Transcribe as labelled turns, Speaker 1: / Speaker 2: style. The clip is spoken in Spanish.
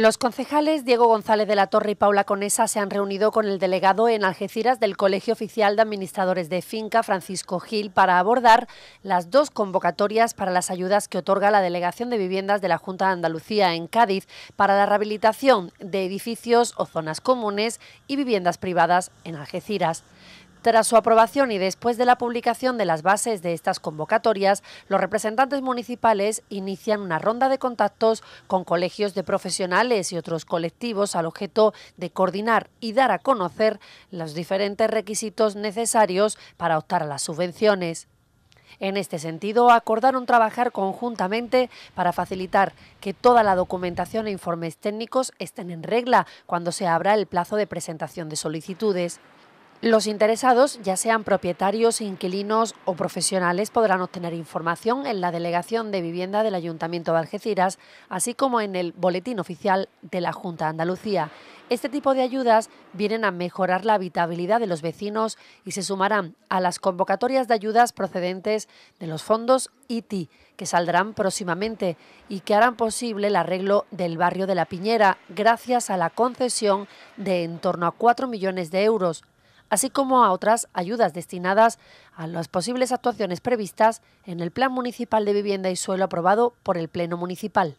Speaker 1: Los concejales Diego González de la Torre y Paula Conesa se han reunido con el delegado en Algeciras del Colegio Oficial de Administradores de Finca, Francisco Gil, para abordar las dos convocatorias para las ayudas que otorga la Delegación de Viviendas de la Junta de Andalucía en Cádiz para la rehabilitación de edificios o zonas comunes y viviendas privadas en Algeciras. Tras su aprobación y después de la publicación de las bases de estas convocatorias, los representantes municipales inician una ronda de contactos con colegios de profesionales y otros colectivos al objeto de coordinar y dar a conocer los diferentes requisitos necesarios para optar a las subvenciones. En este sentido, acordaron trabajar conjuntamente para facilitar que toda la documentación e informes técnicos estén en regla cuando se abra el plazo de presentación de solicitudes. Los interesados, ya sean propietarios, inquilinos o profesionales, podrán obtener información en la Delegación de Vivienda del Ayuntamiento de Algeciras, así como en el Boletín Oficial de la Junta de Andalucía. Este tipo de ayudas vienen a mejorar la habitabilidad de los vecinos y se sumarán a las convocatorias de ayudas procedentes de los fondos ITI, que saldrán próximamente y que harán posible el arreglo del barrio de La Piñera, gracias a la concesión de en torno a 4 millones de euros así como a otras ayudas destinadas a las posibles actuaciones previstas en el Plan Municipal de Vivienda y Suelo aprobado por el Pleno Municipal.